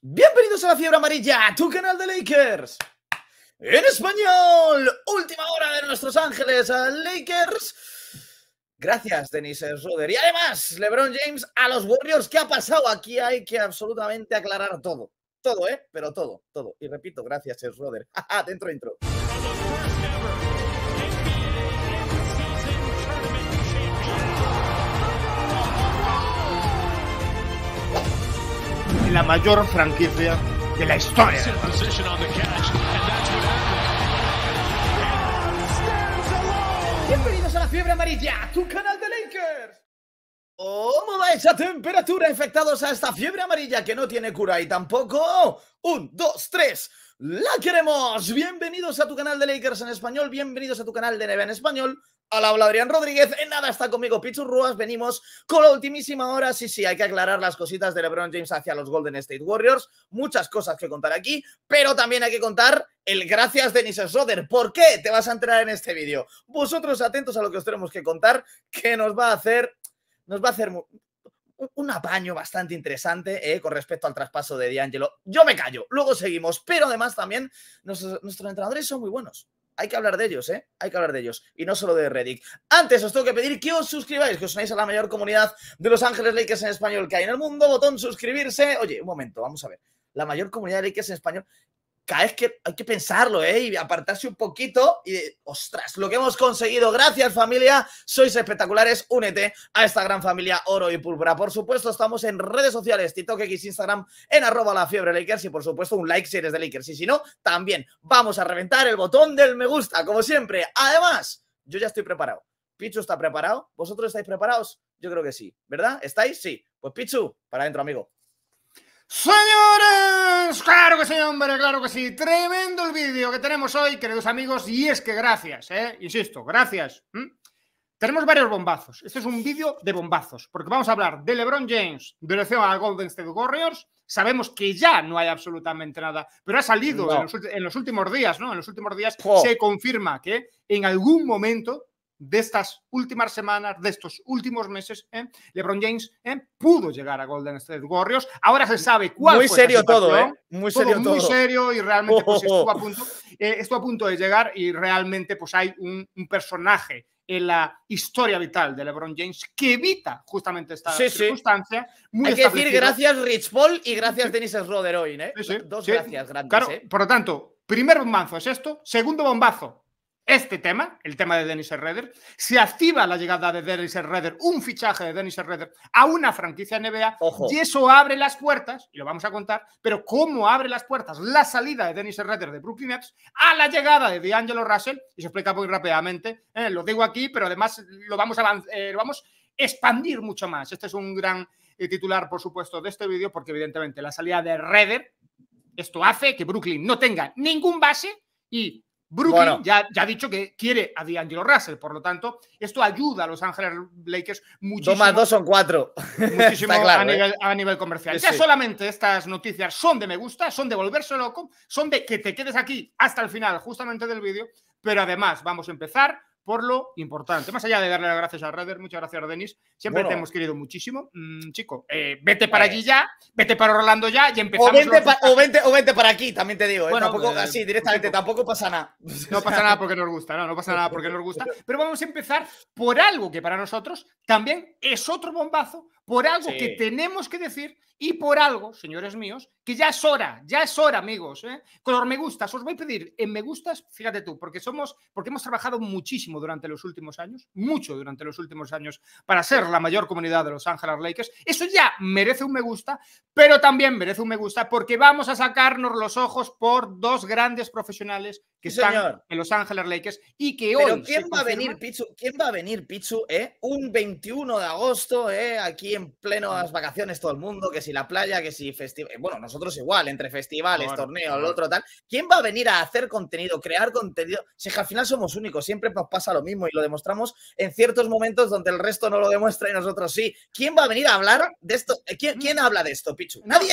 Bienvenidos a la Fiebre Amarilla, tu canal de Lakers. En español, última hora de nuestros ángeles eh, Lakers. Gracias, Denise Roder. Y además, LeBron James a los Warriors. ¿Qué ha pasado? Aquí hay que absolutamente aclarar todo. Todo, ¿eh? Pero todo, todo. Y repito, gracias, Roder. Dentro, intro. la mayor franquicia de la historia. Bienvenidos a la fiebre amarilla, tu canal de Lakers. ¿Cómo va esa temperatura? Infectados a esta fiebre amarilla que no tiene cura y tampoco. Un, dos, tres. ¡La queremos! Bienvenidos a tu canal de Lakers en español, bienvenidos a tu canal de NBA en español, Hola, hola, Adrián Rodríguez. En nada está conmigo Pichu Ruas. Venimos con la ultimísima hora. Sí, sí, hay que aclarar las cositas de LeBron James hacia los Golden State Warriors. Muchas cosas que contar aquí, pero también hay que contar el gracias Denis Schroeder. ¿Por qué te vas a entrar en este vídeo? Vosotros atentos a lo que os tenemos que contar, que nos va a hacer... Nos va a hacer un apaño bastante interesante eh, con respecto al traspaso de D'Angelo. Yo me callo, luego seguimos, pero además también nuestros entrenadores son muy buenos. Hay que hablar de ellos, ¿eh? Hay que hablar de ellos. Y no solo de Reddit. Antes os tengo que pedir que os suscribáis, que os unáis a la mayor comunidad de Los Ángeles Lakers en español que hay en el mundo. Botón suscribirse. Oye, un momento, vamos a ver. La mayor comunidad de Lakers en español cada vez que hay que pensarlo, ¿eh? Y apartarse un poquito y, ostras, lo que hemos conseguido. Gracias, familia. Sois espectaculares. Únete a esta gran familia Oro y Púrpura. Por supuesto, estamos en redes sociales, TikTok, X, Instagram, en arroba la fiebre Lakers. Y por supuesto, un like si eres de Lakers. Y si no, también vamos a reventar el botón del me gusta, como siempre. Además, yo ya estoy preparado. Pichu está preparado. ¿Vosotros estáis preparados? Yo creo que sí. ¿Verdad? ¿Estáis? Sí. Pues Pichu, para adentro, amigo. Señores, claro que sí, hombre, claro que sí. Tremendo el vídeo que tenemos hoy, queridos amigos. Y es que gracias, eh, insisto, gracias. Tenemos varios bombazos. Este es un vídeo de bombazos, porque vamos a hablar de LeBron James, de elección a Golden State Warriors. Sabemos que ya no hay absolutamente nada, pero ha salido en, los, últimos días, ¿no? En los últimos días se confirma que en algún momento de estas últimas semanas, de estos últimos meses, ¿eh? LeBron James ¿eh? pudo llegar a Golden State Warriors. Ahora se sabe cuál muy serio todo, ¿eh? Muy serio muy todo. Muy serio y realmente pues, eh, estuvo, a punto, de llegar y realmente pues hay un, personaje en la historia vital de LeBron James que evita justamente esta circunstancia. Hay que decir gracias Rich Paul y gracias Dennis Roderoy, hoy, Dos gracias grandes. por lo tanto, primer bombazo es esto, segundo bombazo, este tema, el tema de Dennis Redder, se activa la llegada de Dennis Redder, un fichaje de Dennis Redder a una franquicia NBA y eso abre las puertas, y lo vamos a contar, pero cómo abre las puertas la salida de Dennis Redder de Brooklyn Nets a la llegada de D'Angelo Russell, y se explica muy rápidamente, eh, lo digo aquí, pero además lo vamos a eh, vamos expandir mucho más. Este es un gran eh, titular, por supuesto, de este vídeo, porque evidentemente la salida de Redder, esto hace que Brooklyn no tenga ningún base y Brooklyn ya, ha dicho que quiere a D'Angelo Russell, por lo tanto, esto ayuda a los Ángeles Lakers muchísimo. Dos más dos son cuatro. Muchísimo ¿eh? a, nivel, comercial. ya solamente estas noticias son de me gusta, son de volverse loco, son de que te quedes aquí hasta el final justamente del vídeo, pero además vamos a empezar por lo importante. Más allá de darle las gracias a Redder, muchas gracias, a Denis. Siempre te hemos querido muchísimo. Mm, chico, eh, eh, vete para allí ya, vete para Orlando ya y empezamos. O vente, para aquí, también te digo. Eh, bueno, así, directamente, tampoco pasa nada. No pasa nada porque nos gusta, no, no pasa nada porque nos gusta. Pero vamos a empezar por algo que para nosotros también es otro bombazo, por algo que tenemos que decir y por algo, señores míos, que ya es hora, ya es hora, amigos. ¿eh? Color me gustas, os voy a pedir en me gustas, fíjate tú, porque somos, porque hemos trabajado muchísimo durante los últimos años, mucho durante los últimos años, para ser la mayor comunidad de Los Ángeles Lakers. Eso ya merece un me gusta, pero también merece un me gusta porque vamos a sacarnos los ojos por dos grandes profesionales que están en Los Ángeles Lakers y que ¿Pero hoy. ¿quién, va a venir, Pichu, ¿Quién va a venir, Pichu? Eh? Un 21 de agosto, eh, aquí en pleno... Las vacaciones todo el mundo, que si la playa, que si festival. Bueno, nosotros igual, entre festivales, torneos, lo otro tal. ¿Quién va a venir a hacer contenido, crear contenido? Si es que al final somos únicos, siempre nos pasa lo mismo y lo demostramos en ciertos momentos donde el resto no lo demuestra y nosotros sí. ¿Quién va a venir a hablar de esto? Eh, mm. ¿Quién, habla de esto, Pichu? Nadie.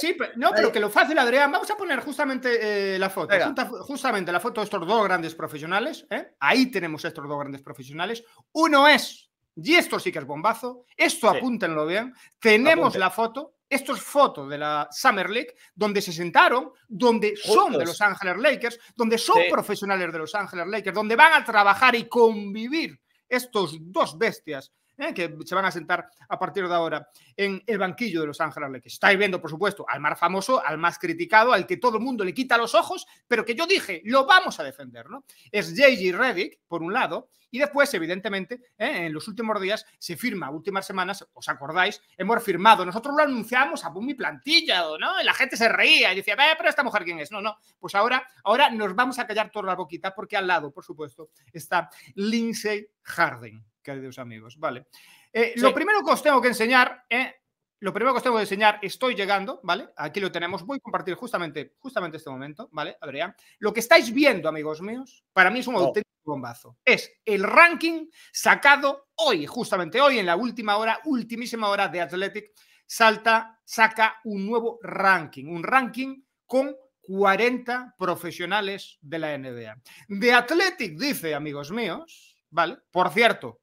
Sí, pero, no, pero que lo fácil, Adrián. Vamos a poner justamente eh, la foto. justamente la foto de estos dos grandes profesionales. ¿eh? Ahí tenemos estos dos grandes profesionales. Uno es y esto sí que es bombazo, esto apúntenlo bien, tenemos la foto, esto es foto de la Summer League, donde se sentaron, donde son de Los Ángeles Lakers, donde son profesionales de Los Ángeles Lakers, donde van a trabajar y convivir estos dos bestias ¿eh? que se van a sentar a partir de ahora en el banquillo de Los Ángeles que Estáis viendo, por supuesto, al más famoso, al más criticado, al que todo el mundo le quita los ojos, pero que yo dije, lo vamos a defender, ¿no? Es J.G. Reddick, por un lado, y después, evidentemente, ¿eh? en los últimos días se firma, últimas semanas, os acordáis, hemos firmado, nosotros lo anunciamos a mi plantilla, ¿no? Y la gente se reía y decía, pero esta mujer quién es. No, no, pues ahora, ahora nos vamos a callar toda la boquita porque al lado, por supuesto, está Lindsay Harden queridos amigos. Vale. Eh, lo primero que os tengo que enseñar, eh, lo primero que os tengo que enseñar, estoy llegando, ¿vale? Aquí lo tenemos, voy a compartir justamente, justamente este momento, ¿vale? Adrián, lo que estáis viendo, amigos míos, para mí es un oh. auténtico bombazo. Es el ranking sacado hoy, justamente hoy, en la última hora, ultimísima hora de Athletic, Salta saca un nuevo ranking, un ranking con 40 profesionales de la NBA. De Athletic dice, amigos míos, ¿vale? Por cierto,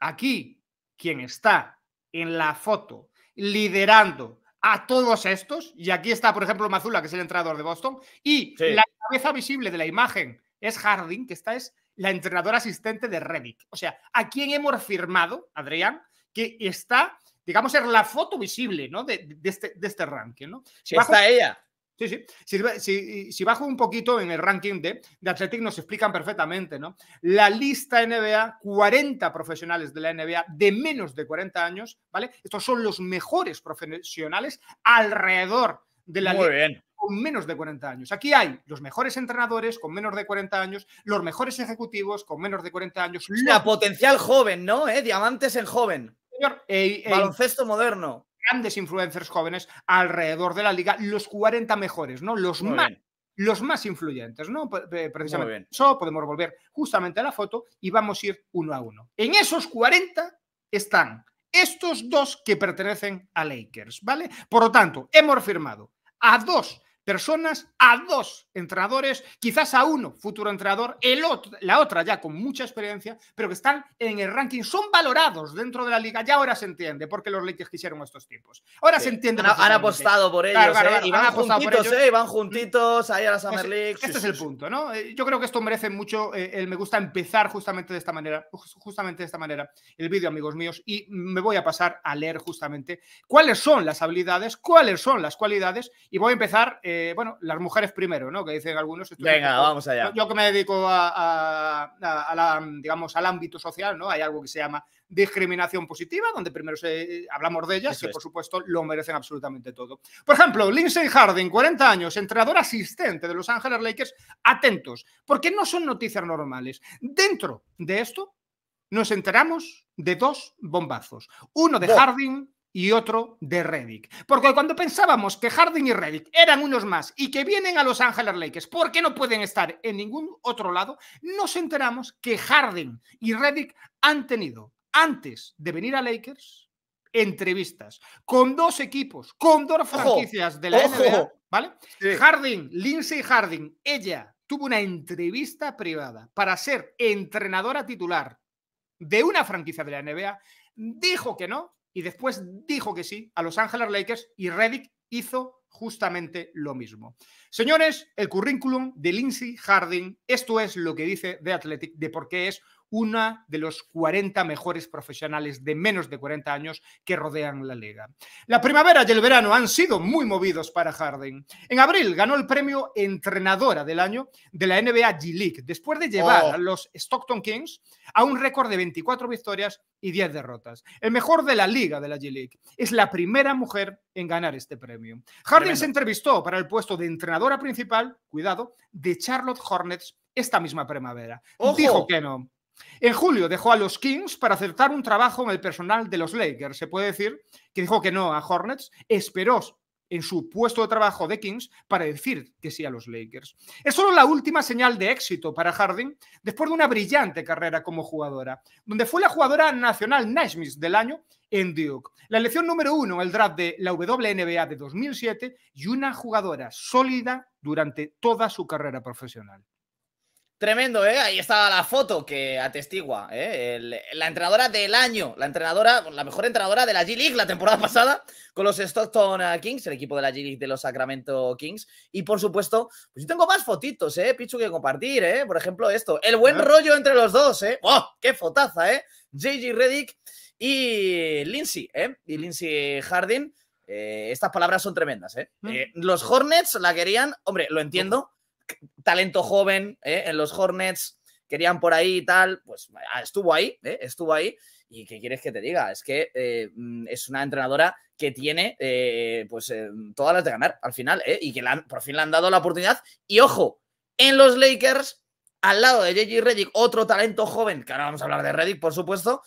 Aquí, quien está en la foto liderando a todos estos, y aquí está, por ejemplo, Mazula, que es el entrenador de Boston, y la cabeza visible de la imagen es Harding, que esta es la entrenadora asistente de Reddit. O sea, a quien hemos firmado, Adrián, que está, digamos, en la foto visible ¿no? de, este, este, ranking. ¿no? está ella. Sí, sí. Si, bajo un poquito en el ranking de, Atletic nos explican perfectamente, ¿no? La lista NBA, 40 profesionales de la NBA de menos de 40 años, ¿vale? Estos son los mejores profesionales alrededor de la NBA con menos de 40 años. Aquí hay los mejores entrenadores con menos de 40 años, los mejores ejecutivos con menos de 40 años. La potencial joven, ¿no? ¿Eh? Diamantes en joven. Señor, baloncesto moderno grandes influencers jóvenes alrededor de la liga, los 40 mejores, ¿no? Los más los más influyentes, ¿no? Precisamente. Eso podemos volver justamente a la foto y vamos a ir uno a uno. En esos 40 están estos dos que pertenecen a Lakers, ¿vale? Por lo tanto, hemos firmado a dos personas a dos entrenadores, quizás a uno futuro entrenador, el otro, la otra ya con mucha experiencia, pero que están en el ranking, son valorados dentro de la liga. Ya ahora se entiende por qué los Lakers quisieron estos tiempos. Ahora se entiende. Han, han apostado por ellos, y van juntitos, ellos. ¿eh? van juntitos ahí a la Summer League. Este, es el punto, ¿no? Eh, yo creo que esto merece mucho eh, me gusta empezar justamente de esta manera, justamente de esta manera el vídeo, amigos míos, y me voy a pasar a leer justamente cuáles son las habilidades, cuáles son las cualidades, y voy a empezar. Eh, bueno, las mujeres primero, ¿no? Que dicen algunos. Venga, vamos allá. Yo que me dedico a, digamos, al ámbito social, ¿no? Hay algo que se llama discriminación positiva, donde primero se, eh, hablamos de ellas, que por supuesto lo merecen absolutamente todo. Por ejemplo, Lindsay Harding, 40 años, entrenador asistente de Los Ángeles Lakers, atentos, porque no son noticias normales. Dentro de esto, nos enteramos de dos bombazos. Uno de Harding y otro de Reddick. Porque cuando pensábamos que Harden y Reddick eran unos más y que vienen a Los Ángeles Lakers porque no pueden estar en ningún otro lado, nos enteramos que Harden y Reddick han tenido, antes de venir a Lakers, entrevistas con dos equipos, con dos franquicias de la NBA, ¿vale? Lindsay Harden, ella tuvo una entrevista privada para ser entrenadora titular de una franquicia de la NBA, dijo que no, y después dijo que sí a Los Ángeles Lakers y Reddick hizo justamente lo mismo. Señores, el currículum de Lindsay Harding, esto es lo que dice The Athletic de por qué es una de los 40 mejores profesionales de menos de 40 años que rodean la liga. La primavera y el verano han sido muy movidos para Harden. En abril ganó el premio Entrenadora del Año de la NBA G League, después de llevar oh. a los Stockton Kings a un récord de 24 victorias y 10 derrotas. El mejor de la liga de la G League. Es la primera mujer en ganar este premio. Harden se entrevistó para el puesto de entrenadora principal, cuidado, de Charlotte Hornets esta misma primavera. Dijo que no. En julio dejó a los Kings para aceptar un trabajo en el personal de los Lakers. Se puede decir que dijo que no a Hornets, esperó en su puesto de trabajo de Kings para decir que sí a los Lakers. Es solo la última señal de éxito para Harding después de una brillante carrera como jugadora, donde fue la jugadora nacional Naismith del año en Duke. La elección número uno en el draft de la WNBA de 2007 y una jugadora sólida durante toda su carrera profesional. Tremendo, ¿eh? Ahí estaba la foto que atestigua, ¿eh? la entrenadora del año, la entrenadora, pues, la mejor entrenadora de la G-League la temporada pasada con los Stockton eh, Kings, el equipo de la G-League de los Sacramento Kings. Y por supuesto, pues yo tengo más fotitos, ¿eh? Pichu, que compartir, ¿eh? Por ejemplo, esto, el buen rollo entre los dos, ¿eh? ¡Oh, ¡Qué fotaza, ¿eh? JG Reddick y Lindsay, ¿eh? Y mm. Lindsay Harding. Eh, estas palabras son tremendas, ¿eh? Mm. ¿eh? Los Hornets la querían, hombre, lo entiendo talento joven ¿eh? en los Hornets, querían por ahí y tal, pues ah, estuvo ahí, ¿eh? estuvo ahí. ¿Y qué quieres que te diga? Es que eh, mm, es una entrenadora que tiene pues todas las de ganar al final y que por fin le han dado la oportunidad. Y ojo, en los Lakers, al lado de JJ Reddick, otro talento joven, que ahora vamos a hablar de Reddick, por supuesto,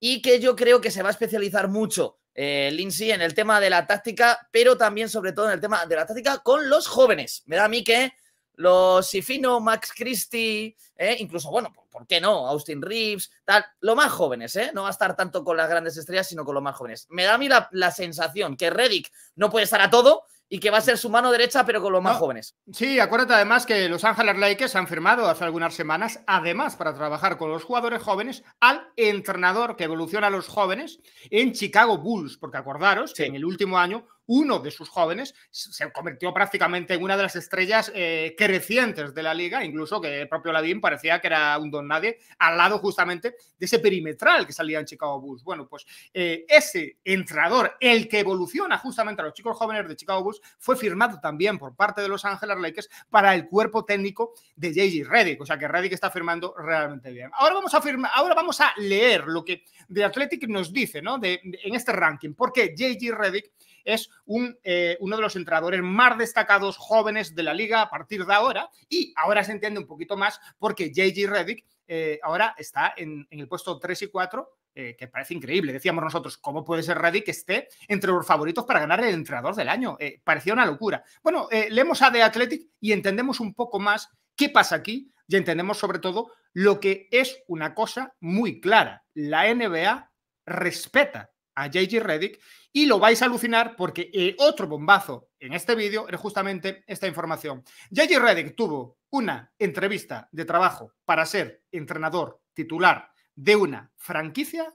y que yo creo que se va a especializar mucho Lindsay en el tema de la táctica, pero también sobre todo en el tema de la táctica con los jóvenes. Me da a mí que los Sifino, Max Christie, ¿eh? incluso, bueno, ¿por qué no? Austin Reeves, tal, lo más jóvenes, ¿eh? No va a estar tanto con las grandes estrellas, sino con los más jóvenes. Me da a mí la, sensación que Reddick no puede estar a todo y que va a ser su mano derecha, pero con los más jóvenes. Sí, acuérdate además que los Ángeles Lakers han firmado hace algunas semanas, además para trabajar con los jugadores jóvenes, al entrenador que evoluciona a los jóvenes en Chicago Bulls, porque acordaros que en el último año uno de sus jóvenes se convirtió prácticamente en una de las estrellas crecientes eh, de la liga, incluso que el propio Ladín parecía que era un don nadie, al lado justamente de ese perimetral que salía en Chicago Bulls. Bueno, pues eh, ese entrador, el que evoluciona justamente a los chicos jóvenes de Chicago Bulls, fue firmado también por parte de los Ángeles Lakers para el cuerpo técnico de JJ Reddick, o sea que Reddick está firmando realmente bien. Ahora vamos a firmar, ahora vamos a leer lo que The Athletic nos dice, ¿no? en este ranking, porque JJ Reddick es un, eh, uno de los entrenadores más destacados jóvenes de la liga a partir de ahora y ahora se entiende un poquito más porque J.G. Reddick eh, ahora está en, el puesto 3 y 4 eh, que parece increíble. Decíamos nosotros, ¿cómo puede ser Redick que esté entre los favoritos para ganar el entrenador del año? parecía una locura. Bueno, leemos a The Athletic y entendemos un poco más qué pasa aquí y entendemos sobre todo lo que es una cosa muy clara. La NBA respeta a JJ Reddick y lo vais a alucinar porque eh, otro bombazo en este vídeo es justamente esta información. JJ Redick tuvo una entrevista de trabajo para ser entrenador titular de una franquicia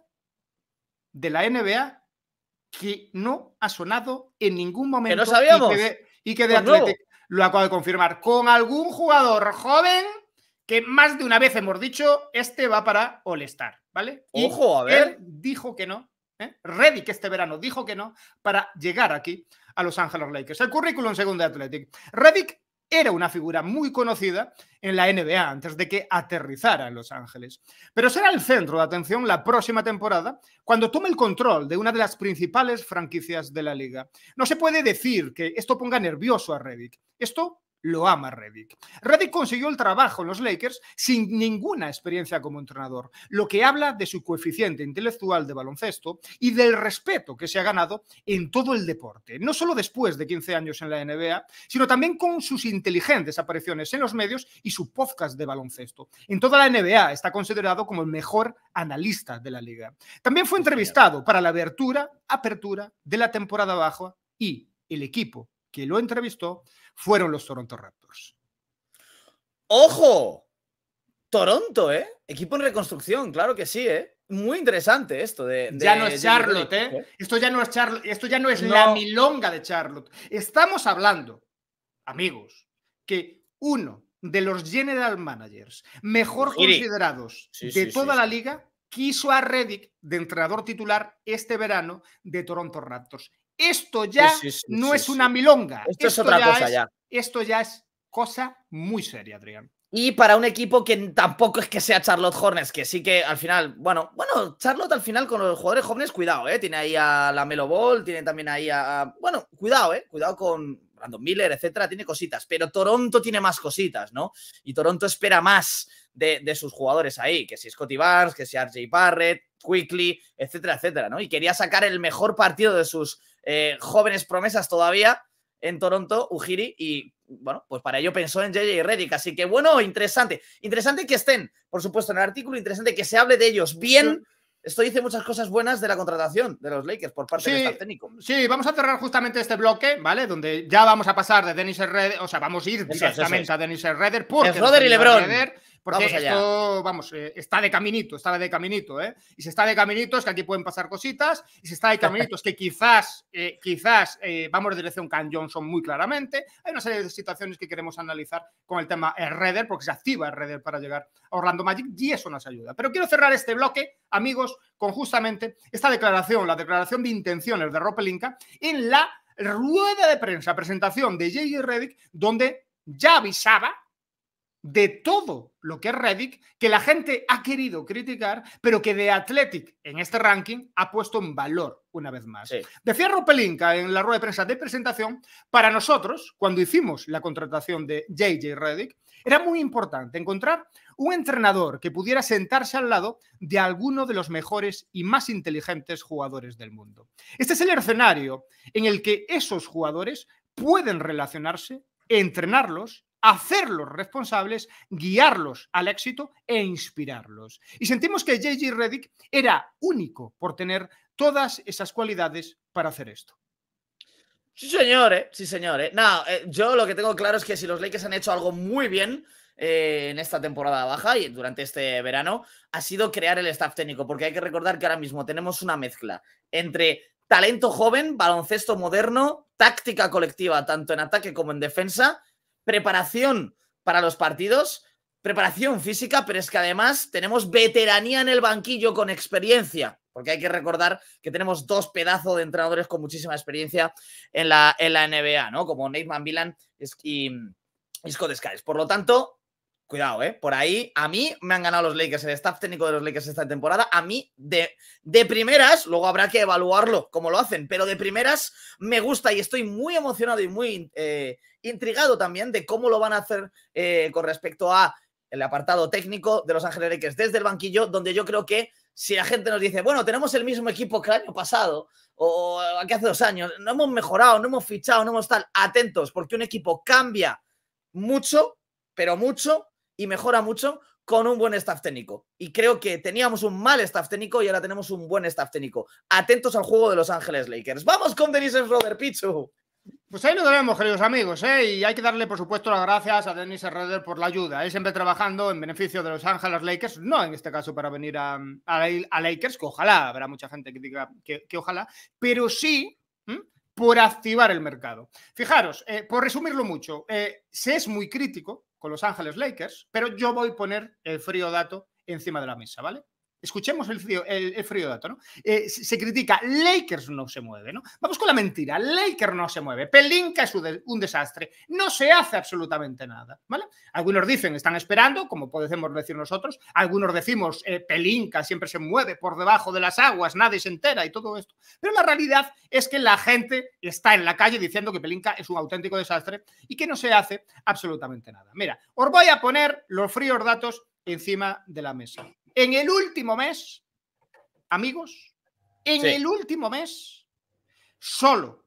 de la NBA que no ha sonado en ningún momento. Y que de, y pues lo acabo de confirmar. Con algún jugador joven que más de una vez hemos dicho, este va para all ¿vale? Ojo, a ver. dijo que no ¿eh? redick este verano dijo que no para llegar aquí a Los Ángeles Lakers. El currículum según de Athletic. Reddick era una figura muy conocida en la NBA antes de que aterrizara en Los Ángeles. Pero será el centro de atención la próxima temporada cuando tome el control de una de las principales franquicias de la liga. No se puede decir que esto ponga nervioso a Reddick. Esto lo ama Reddick. Reddick consiguió el trabajo en los Lakers sin ninguna experiencia como entrenador, lo que habla de su coeficiente intelectual de baloncesto y del respeto que se ha ganado en todo el deporte, no solo después de 15 años en la NBA, sino también con sus inteligentes apariciones en los medios y su podcast de baloncesto. En toda la NBA está considerado como el mejor analista de la liga. También fue entrevistado para la abertura, apertura de la temporada baja y el equipo que lo entrevistó fueron los Toronto Raptors. ¡Ojo! Toronto, ¿eh? Equipo en reconstrucción, claro que sí, ¿eh? Muy interesante esto de... ya no es Charlotte, ¿eh? Esto ya no es esto ya no es la milonga de Charlotte. Estamos hablando, amigos, que uno de los general managers mejor considerados de toda la liga quiso a Reddick de entrenador titular este verano de Toronto Raptors. Esto ya no es una milonga. Esto, es otra ya cosa es, ya. Esto ya es cosa muy seria, Adrián. Y para un equipo que tampoco es que sea Charlotte Hornets, que sí que al final, bueno, bueno, Charlotte al final con los jugadores jóvenes, cuidado, ¿eh? Tiene ahí a la Melo Ball, tiene también ahí a. Bueno, cuidado, ¿eh? Cuidado con Brandon Miller, etcétera, tiene cositas, pero Toronto tiene más cositas, ¿no? Y Toronto espera más de, de sus jugadores ahí, que si Scotty Barnes, que si RJ Barrett, Quickly, etcétera, etcétera, ¿no? Y quería sacar el mejor partido de sus eh, jóvenes promesas todavía en Toronto, Ujiri, y bueno, pues para ello pensó en JJ Redick. Así que bueno, interesante. Interesante que estén, por supuesto, en el artículo, interesante que se hable de ellos bien. Esto dice muchas cosas buenas de la contratación de los Lakers por parte de del técnico. Sí, vamos a cerrar justamente este bloque, ¿vale? Donde ya vamos a pasar de Dennis Redder, o sea, vamos a ir directamente a Dennis Redder porque... y LeBron. Porque esto, vamos, eh, está de caminito, está de caminito, ¿eh? Y si está de caminito es que aquí pueden pasar cositas, y si está de caminito es que quizás, eh, quizás eh, vamos de dirección Can Johnson muy claramente. Hay una serie de situaciones que queremos analizar con el tema Redder, porque se activa Redder para llegar a Orlando Magic y eso nos ayuda. Pero quiero cerrar este bloque, amigos, con justamente esta declaración, la declaración de intenciones de Ropelinka en la rueda de prensa, presentación de J.J. Reddick, donde ya avisaba de todo lo que es Reddick, que la gente ha querido criticar, pero que de Athletic en este ranking ha puesto en valor una vez más. de Decía Ropelinka en la rueda de prensa de presentación, para nosotros, cuando hicimos la contratación de JJ Reddick, era muy importante encontrar un entrenador que pudiera sentarse al lado de alguno de los mejores y más inteligentes jugadores del mundo. Este es el escenario en el que esos jugadores pueden relacionarse, entrenarlos hacerlos responsables, guiarlos al éxito e inspirarlos. Y sentimos que J.G. Reddick era único por tener todas esas cualidades para hacer esto. Sí, señores, eh. sí, señores. Eh. No, eh, yo lo que tengo claro es que si los Lakers han hecho algo muy bien, en esta temporada baja y durante este verano ha sido crear el staff técnico, porque hay que recordar que ahora mismo tenemos una mezcla entre talento joven, baloncesto moderno, táctica colectiva, tanto en ataque como en defensa, preparación para los partidos, preparación física, pero es que además tenemos veteranía en el banquillo con experiencia, porque hay que recordar que tenemos dos pedazos de entrenadores con muchísima experiencia en la, en la NBA, ¿no? Como Neyman Villan y, y Scott Por lo tanto, Cuidado, ¿eh? Por ahí, a mí me han ganado los Lakers, el staff técnico de los Lakers esta temporada. A mí, de, de primeras, luego habrá que evaluarlo como lo hacen, pero de primeras me gusta y estoy muy emocionado y muy eh, intrigado también de cómo lo van a hacer eh, con respecto a el apartado técnico de Los Ángeles Lakers desde el banquillo, donde yo creo que si la gente nos dice, bueno, tenemos el mismo equipo que el año pasado o que hace dos años, no hemos mejorado, no hemos fichado, no hemos tal, atentos, porque un equipo cambia mucho, pero mucho, y mejora mucho con un buen staff técnico. Y creo que teníamos un mal staff técnico y ahora tenemos un buen staff técnico. Atentos al juego de Los Ángeles Lakers. ¡Vamos con Denise Roder, Pichu! Pues ahí nos tenemos queridos amigos, ¿eh? y hay que darle, por supuesto, las gracias a Dennis Roder por la ayuda. Él siempre trabajando en beneficio de Los Ángeles Lakers, no en este caso para venir a, a, Lakers, que ojalá, habrá mucha gente que diga que, ojalá, pero sí por activar el mercado. Fijaros, eh, por resumirlo mucho, eh, se es muy crítico con Los Ángeles Lakers, pero yo voy a poner el frío dato encima de la mesa, ¿vale? Escuchemos el frío, el, frío dato, ¿no? Eh, se, critica, Lakers no se mueve, ¿no? Vamos con la mentira, Lakers no se mueve, Pelinka es un, desastre, no se hace absolutamente nada, ¿vale? Algunos dicen, están esperando, como podemos decir nosotros, algunos decimos, eh, Pelinka siempre se mueve por debajo de las aguas, nadie se entera y todo esto, pero la realidad es que la gente está en la calle diciendo que Pelinka es un auténtico desastre y que no se hace absolutamente nada. Mira, os voy a poner los fríos datos encima de la mesa. En el último mes, amigos, en el último mes, solo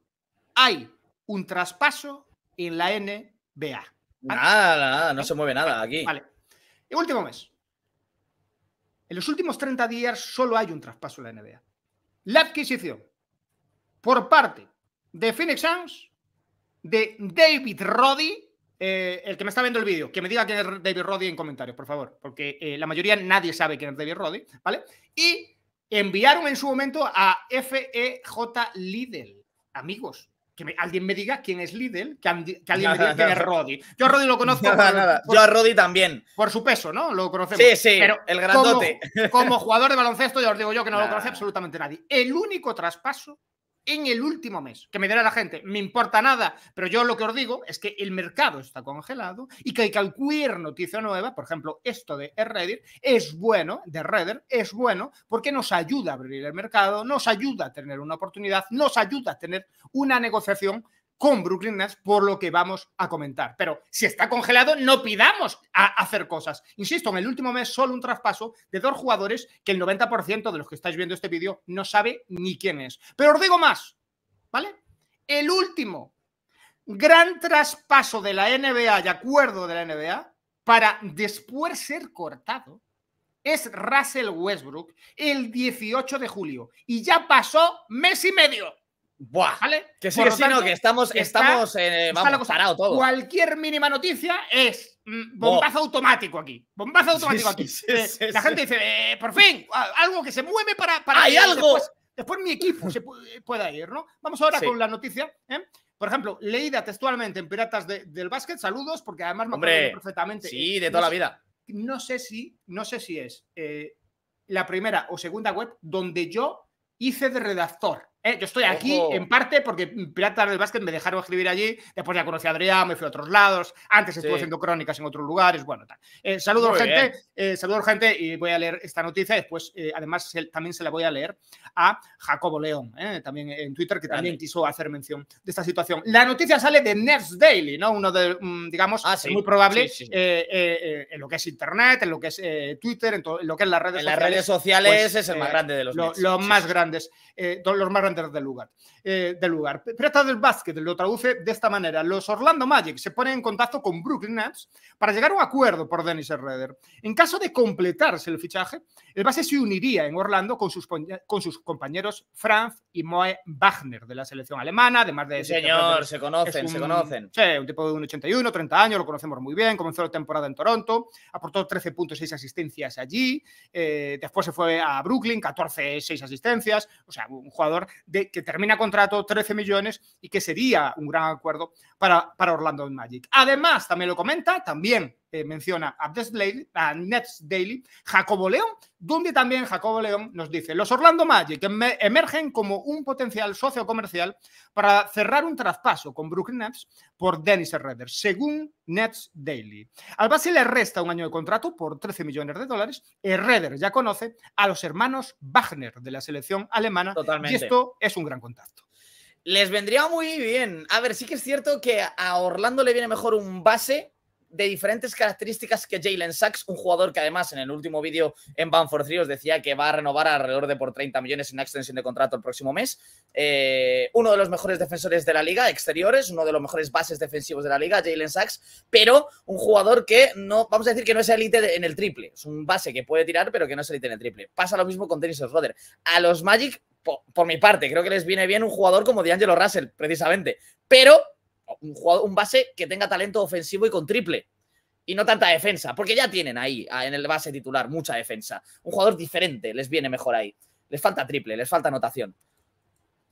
hay un traspaso en la NBA. Nada, nada, no se mueve nada aquí. Vale. El último mes. En los últimos 30 días solo hay un traspaso en la NBA. La adquisición por parte de Phoenix Suns de David Roddy eh, el que me está viendo el vídeo, que me diga quién es David Roddy en comentarios, por favor, porque eh, la mayoría nadie sabe quién es David Roddy, ¿vale? Y enviaron en su momento a FEJ Lidl, amigos. Que alguien me diga quién es Lidl, que, alguien me diga quién es Roddy. Yo a Roddy lo conozco. nada. Yo a Roddy también. Por su peso, ¿no? Lo conocemos. Sí, sí, el grandote. Como, como jugador de baloncesto, ya os digo yo que no lo conoce absolutamente nadie. El único traspaso en el último mes. Que me dirá la gente, me importa nada, pero yo lo que os digo es que el mercado está congelado y que cualquier noticia nueva, por ejemplo, esto de Reddit, es bueno, de Reddit, es bueno porque nos ayuda a abrir el mercado, nos ayuda a tener una oportunidad, nos ayuda a tener una negociación con Brooklyn Nets por lo que vamos a comentar. Pero si está congelado, no pidamos a hacer cosas. Insisto, en el último mes solo un traspaso de dos jugadores que el 90% de los que estáis viendo este vídeo no sabe ni quién es. Pero os digo más, ¿vale? El último gran traspaso de la NBA y acuerdo de la NBA para después ser cortado es Russell Westbrook el 18 de julio y ya pasó mes y medio. Buah, Que sí, que sí, no, que estamos, estamos, eh, todo. Cualquier mínima noticia es mm, bombazo automático aquí. Bombazo automático aquí. Eh, la gente dice, eh, por fin, algo que se mueve para, para ¡Hay algo! Después, mi equipo se pueda ir, ¿no? Vamos ahora con la noticia. Por ejemplo, leída textualmente en Piratas del Básquet, saludos, porque además me acuerdo perfectamente. Sí, de toda la vida. no sé si, no sé si es la primera o segunda web donde yo hice de redactor. Eh, yo estoy aquí en parte porque Piratas del Básquet me dejaron escribir allí, después ya conocí a Adrián, me fui a otros lados, antes estuve haciendo crónicas en otros lugares, bueno, tal. Eh, saludos, gente, eh, saludos, gente, y voy a leer esta noticia, después además también se la voy a leer a Jacobo León, también en Twitter, que también quiso hacer mención de esta situación. La noticia sale de Nerds Daily, ¿no? Uno de, mm, digamos, ah, muy probable en lo que es Internet, en lo que es Twitter, en, lo que es las redes sociales. en las redes sociales pues, es el más grande de los Los más grandes, los más grandes del lugar. Eh, del lugar. del básquet lo traduce de esta manera. Los Orlando Magic se ponen en contacto con Brooklyn Nets para llegar a un acuerdo por Dennis Schroeder. En caso de completarse el fichaje, el base se uniría en Orlando con sus, con sus compañeros Franz y Moe Wagner de la selección alemana, además de... señor, se conocen, se conocen. un tipo de un 1,81, 30 años, lo conocemos muy bien, comenzó la temporada en Toronto, aportó 13.6 asistencias allí, eh, después se fue a Brooklyn, 14.6 asistencias, o sea, un jugador de, que termina contrato 13 millones y que sería un gran acuerdo para, para Orlando Magic. Además, también lo comenta, también eh, menciona a, Nets Daily, Jacobo León, donde también Jacobo León nos dice, los Orlando Magic emergen como un potencial socio comercial para cerrar un traspaso con Brooklyn Nets por Dennis Redder, según Nets Daily. Al base le resta un año de contrato por 13 millones de dólares. Redder ya conoce a los hermanos Wagner de la selección alemana Totalmente. y esto es un gran contacto. Les vendría muy bien. A ver, sí que es cierto que a Orlando le viene mejor un base de diferentes características que Jalen Sachs, un jugador que además en el último vídeo en Banford 3 os decía que va a renovar alrededor de por 30 millones en extensión de contrato el próximo mes. Eh, uno de los mejores defensores de la liga, exteriores, uno de los mejores bases defensivos de la liga, Jalen Sachs, pero un jugador que no, vamos a decir que no es élite en el triple. Es un base que puede tirar, pero que no es élite en el triple. Pasa lo mismo con Dennis Roder. A los Magic, por, por mi parte, creo que les viene bien un jugador como D'Angelo Russell, precisamente. Pero un, base que tenga talento ofensivo y con triple. Y no tanta defensa, porque ya tienen ahí ah, en el base titular mucha defensa. Un jugador diferente les viene mejor ahí. Les falta triple, les falta anotación.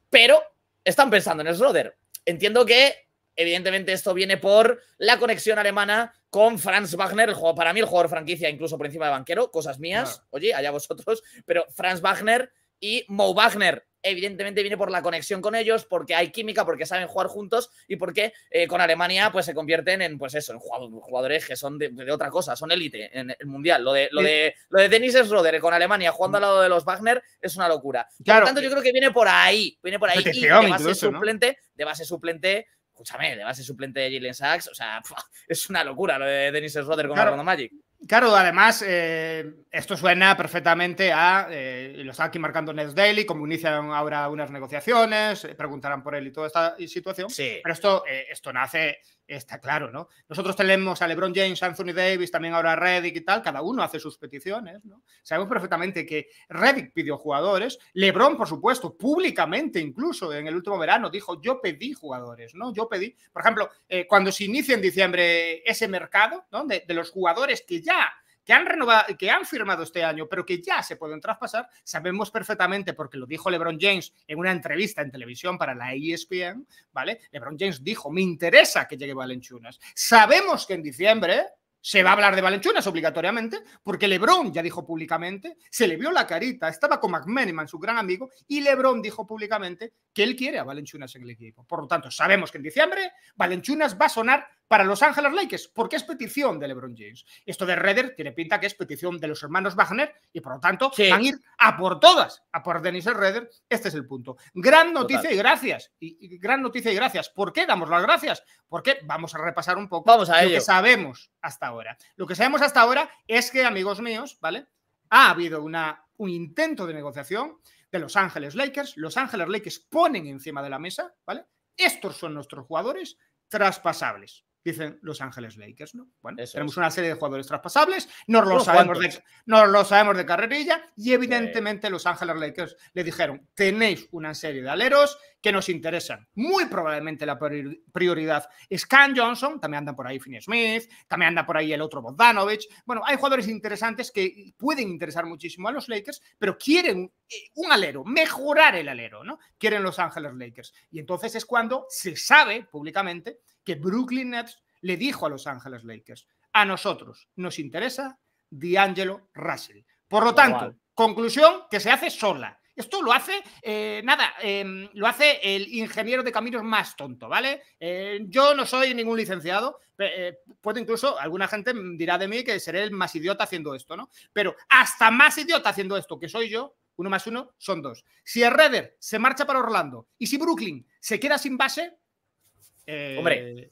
Pero están pensando en el Schroeder. Entiendo que, evidentemente, esto viene por la conexión alemana con Franz Wagner, para mí el jugador franquicia, incluso por encima de banquero, cosas mías, oye, allá vosotros, pero Franz Wagner y Mo Wagner, evidentemente viene por la conexión con ellos, porque hay química, porque saben jugar juntos y porque eh, con Alemania pues se convierten en pues eso, en jugadores que son de, otra cosa, son élite en el mundial. Lo de lo de lo de Dennis Schroeder con Alemania jugando mm. al lado de los Wagner es una locura. Por lo tanto, yo creo que viene por ahí, viene por ahí y de base suplente, de base suplente Escúchame, de base suplente de Jalen Sachs, o sea, es una locura lo de Dennis Schroeder con claro. Magic. Claro, además, eh, esto suena perfectamente a. Eh, lo está aquí marcando Nets Daily, como inician ahora unas negociaciones, eh, preguntarán por él y toda esta situación. Sí. Pero esto, esto nace está claro, ¿no? Nosotros tenemos a LeBron James, Anthony Davis, también ahora Reddick y tal, cada uno hace sus peticiones, ¿no? Sabemos perfectamente que Reddick pidió jugadores, LeBron, por supuesto, públicamente incluso en el último verano dijo, yo pedí jugadores, ¿no? Yo pedí, por ejemplo, eh, cuando se inicia en diciembre ese mercado, ¿no? de los jugadores que ya que han renovado, que han firmado este año, pero que ya se pueden traspasar, sabemos perfectamente, porque lo dijo LeBron James en una entrevista en televisión para la ESPN, ¿vale? LeBron James dijo, me interesa que llegue Valenchunas. Sabemos que en diciembre, se va a hablar de Valenchunas obligatoriamente, porque Lebron ya dijo públicamente, se le vio la carita, estaba con McMeniman, su gran amigo, y Lebron dijo públicamente que él quiere a Valenchunas en el equipo. Por lo tanto, sabemos que en diciembre Valenchunas va a sonar para Los Ángeles Lakers, porque es petición de LeBron James. Esto de Redder tiene pinta que es petición de los hermanos Wagner y por lo tanto van a ir a por todas, a por Dennis Redder. Este es el punto. Gran noticia y gracias. Y, gran noticia y gracias. ¿Por qué damos las gracias? Porque vamos a repasar un poco lo que sabemos hasta ahora. Lo que sabemos hasta ahora es que, amigos míos, ¿vale? Ha habido un intento de negociación de Los Ángeles Lakers. Los Ángeles Lakers ponen encima de la mesa, ¿vale? Estos son nuestros jugadores traspasables dicen Los Ángeles Lakers, ¿no? Bueno, tenemos una serie de jugadores traspasables, no lo, sabemos de, no lo sabemos de carrerilla y evidentemente Los Ángeles Lakers le dijeron, tenéis una serie de aleros que nos interesan. Muy probablemente la prioridad es Cam Johnson, también anda por ahí Finney Smith, también anda por ahí el otro Bogdanovich. Bueno, hay jugadores interesantes que pueden interesar muchísimo a los Lakers, pero quieren eh, un alero, mejorar el alero, ¿no? Quieren Los Ángeles Lakers. Y entonces es cuando se sabe públicamente que Brooklyn Nets le dijo a Los Ángeles Lakers, a nosotros nos interesa D'Angelo Russell. Por lo tanto, conclusión que se hace sola. Esto lo hace, eh, nada, em, lo hace el ingeniero de caminos más tonto, ¿vale? Eh, yo no soy ningún licenciado, eh, puedo incluso, alguna gente dirá de mí que seré el más idiota haciendo esto, ¿no? Pero hasta más idiota haciendo esto que soy yo, uno más uno son dos. Si el Redder se marcha para Orlando y si Brooklyn se queda sin base... Hombre,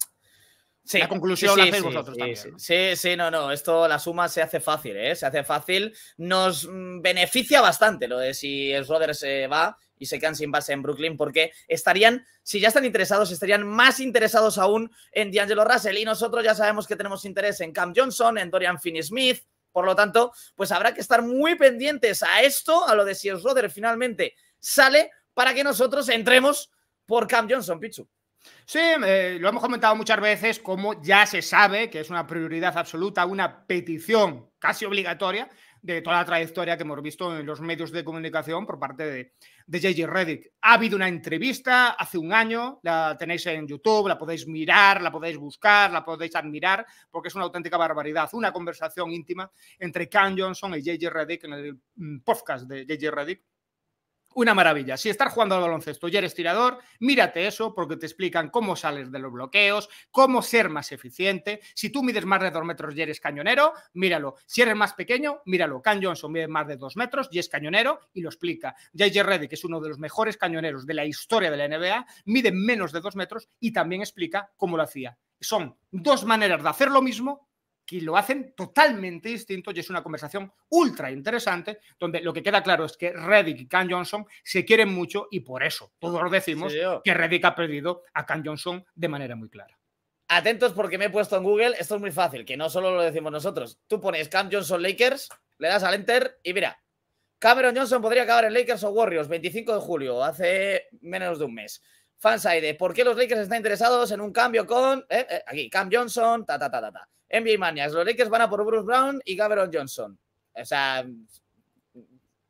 la conclusión la hacéis vosotros también. ¿no? Sí, sí, no, no. Esto, la suma se hace fácil, ¿eh? Se hace fácil. Nos mm, beneficia bastante lo de si Schroeder se va y se quedan sin base en Brooklyn, porque estarían, si ya están interesados, estarían más interesados aún en D'Angelo Russell. Y nosotros ya sabemos que tenemos interés en Cam Johnson, en Dorian Finney Smith. Por lo tanto, pues habrá que estar muy pendientes a esto, a lo de si Schroeder finalmente sale, para que nosotros entremos por Cam Johnson, Pichu. Sí, eh, lo hemos comentado muchas veces, como ya se sabe que es una prioridad absoluta, una petición casi obligatoria de toda la trayectoria que hemos visto en los medios de comunicación por parte de, de JJ Reddick. Ha habido una entrevista hace un año, la tenéis en YouTube, la podéis mirar, la podéis buscar, la podéis admirar, porque es una auténtica barbaridad. Una conversación íntima entre Cam Johnson y JJ Reddick en el mm, podcast de JJ Reddick una maravilla. Si estás jugando al baloncesto y eres tirador, mírate eso porque te explican cómo sales de los bloqueos, cómo ser más eficiente. Si tú mides más de dos metros y eres cañonero, míralo. Si eres más pequeño, míralo. Can Johnson mide más de dos metros y es cañonero y lo explica. JJ Reddy, que es uno de los mejores cañoneros de la historia de la NBA, mide menos de dos metros y también explica cómo lo hacía. Son dos maneras de hacer lo mismo y lo hacen totalmente distinto y es una conversación ultra interesante donde lo que queda claro es que Reddick y Cam Johnson se quieren mucho y por eso todos decimos que Reddick ha perdido a Cam Johnson de manera muy clara. Atentos porque me he puesto en Google, esto es muy fácil, que no solo lo decimos nosotros. Tú pones Cam Johnson Lakers, le das al Enter y mira, Cameron Johnson podría acabar en Lakers o Warriors 25 de julio, hace menos de un mes. Fanside, ¿por qué los Lakers están interesados en un cambio con eh, eh, aquí Cam Johnson, ta ta ta ta? NBA Maniacs, los Lakers van a por Bruce Brown y Gabriel Johnson. O sea,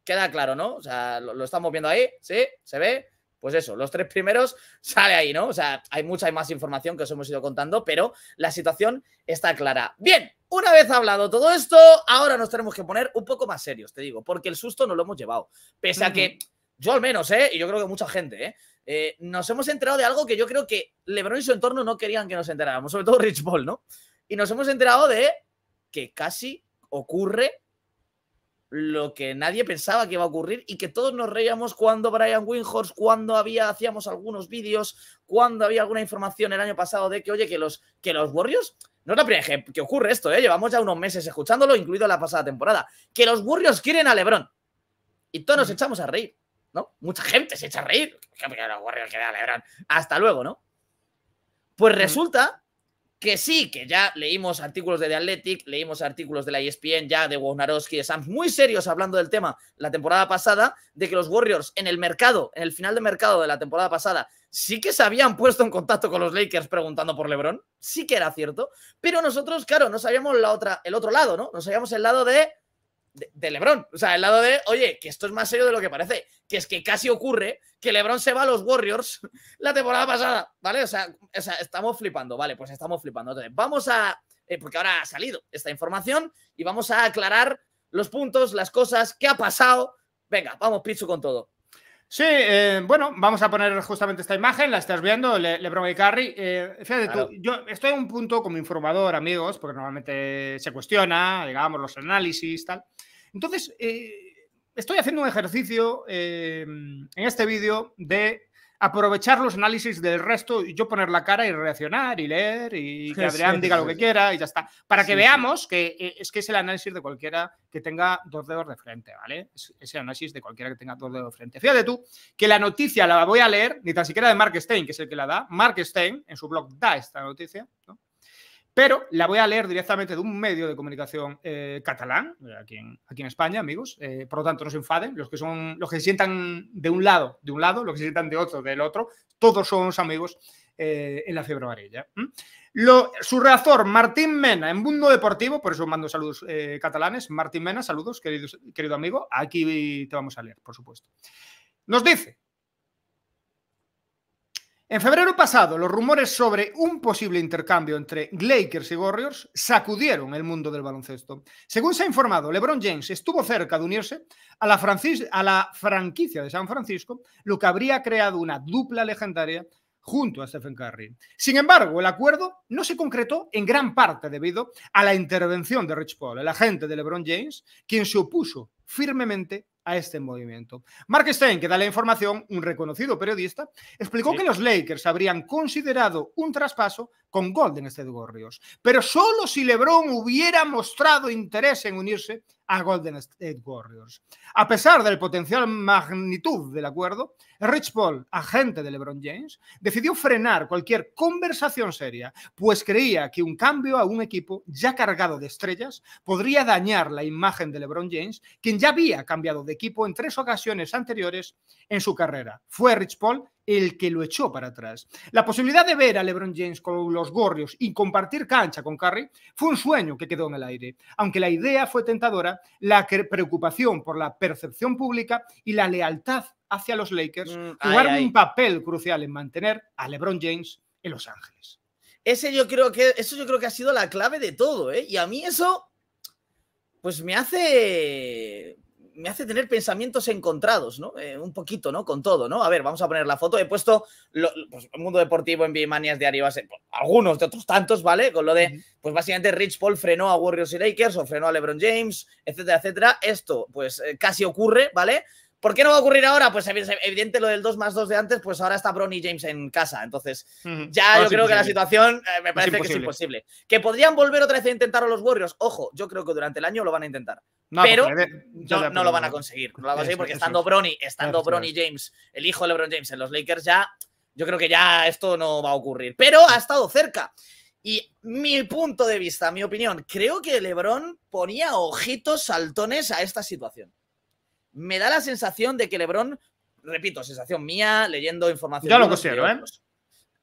queda claro, ¿no? O sea, lo, estamos viendo ahí, ¿sí? ¿Se ve? pues eso, los tres primeros sale ahí, ¿no? O sea, hay mucha más información que os hemos ido contando, pero la situación está clara. Bien, una vez hablado todo esto, ahora nos tenemos que poner un poco más serios, te digo, porque el susto no lo hemos llevado. Pese a que yo al menos, ¿eh? Y yo creo que mucha gente, ¿eh? eh nos hemos enterado de algo que yo creo que LeBron y su entorno no querían que nos enteráramos, sobre todo Rich Paul, ¿no? y nos hemos enterado de que casi ocurre lo que nadie pensaba que iba a ocurrir y que todos nos reíamos cuando Brian Windhorst, cuando había, hacíamos algunos vídeos, cuando había alguna información el año pasado de que, oye, que los, que los Warriors, no es la primera que ocurre esto, ¿eh? llevamos ya unos meses escuchándolo, incluido la pasada temporada, que los Warriors quieren a Lebron. Y todos nos echamos a reír, ¿no? Mucha gente se echa a reír. los Warriors quieren a Lebron. Hasta luego, ¿no? Pues resulta que sí, que ya leímos artículos de The Athletic, leímos artículos de la ESPN ya de Wojnarowski, de muy serios hablando del tema la temporada pasada, de que los Warriors en el mercado, en el final de mercado de la temporada pasada, sí que se habían puesto en contacto con los Lakers preguntando por LeBron, sí que era cierto, pero nosotros, claro, no sabíamos la otra, el otro lado, ¿no? No sabíamos el lado de de, LeBron. O sea, el lado de, oye, que esto es más serio de lo que parece, que es que casi ocurre que LeBron se va a los Warriors la temporada pasada, ¿vale? O sea, estamos flipando, vale, pues estamos flipando. Entonces, vamos a, eh, porque ahora ha salido esta información y vamos a aclarar los puntos, las cosas, qué ha pasado. Venga, vamos, Pichu, con todo. Sí, eh, bueno, vamos a poner justamente esta imagen, la estás viendo, Le LeBron y Curry. Eh, fíjate tú, yo estoy en un punto como informador, amigos, porque normalmente se cuestiona, digamos, los análisis, tal. Entonces, eh, estoy haciendo un ejercicio eh, en este vídeo de aprovechar los análisis del resto y yo poner la cara y reaccionar y leer y que Adrián diga lo que quiera y ya está. Para que veamos que eh, es que es el análisis de cualquiera que tenga dos dedos de frente, ¿vale? Es, análisis de cualquiera que tenga dos dedos de frente. Fíjate tú que la noticia la voy a leer ni tan siquiera de Mark Stein, que es el que la da. Mark Stein en su blog da esta noticia, ¿no? pero la voy a leer directamente de un medio de comunicación eh, catalán, eh, aquí en, aquí en, España, amigos. Eh, por lo tanto, no se enfaden. Los que, son, los que se sientan de un lado, de un lado, los que se sientan de otro, del otro, todos somos amigos en la fiebre amarilla. Lo, su redactor, Martín Mena, en Mundo Deportivo, por eso mando saludos catalanes. Martín Mena, saludos, querido amigo. Aquí te vamos a leer, por supuesto. Nos dice, en febrero pasado, los rumores sobre un posible intercambio entre Lakers y Warriors sacudieron el mundo del baloncesto. Según se ha informado, LeBron James estuvo cerca de unirse a la, a la franquicia de San Francisco, lo que habría creado una dupla legendaria junto a Stephen Curry. Sin embargo, el acuerdo no se concretó en gran parte debido a la intervención de Rich Paul, el agente de LeBron James, quien se opuso firmemente a este movimiento. Mark Stein, que da la información, un reconocido periodista, explicó que los Lakers habrían considerado un traspaso con Golden State Warriors, pero solo si LeBron hubiera mostrado interés en unirse a Golden State Warriors. A pesar del potencial magnitud del acuerdo, Rich Paul, agente de LeBron James, decidió frenar cualquier conversación seria, pues creía que un cambio a un equipo ya cargado de estrellas podría dañar la imagen de LeBron James, quien ya había cambiado de equipo en tres ocasiones anteriores en su carrera. Fue Rich Paul el que lo echó para atrás. La posibilidad de ver a LeBron James con los gorrios y compartir cancha con Curry fue un sueño que quedó en el aire. Aunque la idea fue tentadora, la preocupación por la percepción pública y la lealtad hacia los Lakers mm, jugaron un papel crucial en mantener a LeBron James en Los Ángeles. Ese yo creo que, eso yo creo que ha sido la clave de todo, ¿eh? Y a mí eso, pues me hace me hace tener pensamientos encontrados, ¿no? Eh, un poquito, ¿no? Con todo, ¿no? A ver, vamos a poner la foto. He puesto lo, pues, Mundo Deportivo en Bimanias Diario, pues, algunos de otros tantos, ¿vale? Con lo de, pues básicamente Rich Paul frenó a Warriors y Lakers o frenó a LeBron James, etcétera, etcétera. Esto, pues eh, casi ocurre, ¿vale? ¿Por qué no va a ocurrir ahora? Pues evidente lo del 2 más 2 de antes, pues ahora está Bronny James en casa. Entonces, ya ah, yo creo que la situación eh, me parece que es imposible. Que podrían volver otra vez a intentarlo los Warriors. Ojo, yo creo que durante el año lo van a intentar. pero no, lo van a conseguir. No lo van a porque estando Bronny, estando Bronny James, el hijo de LeBron James en los Lakers, ya yo creo que ya esto no va a ocurrir. Pero ha estado cerca. Y mi punto de vista, mi opinión, creo que LeBron ponía ojitos saltones a esta situación me da la sensación de que LeBron, repito, sensación mía, leyendo información. Yo lo considero, ¿eh?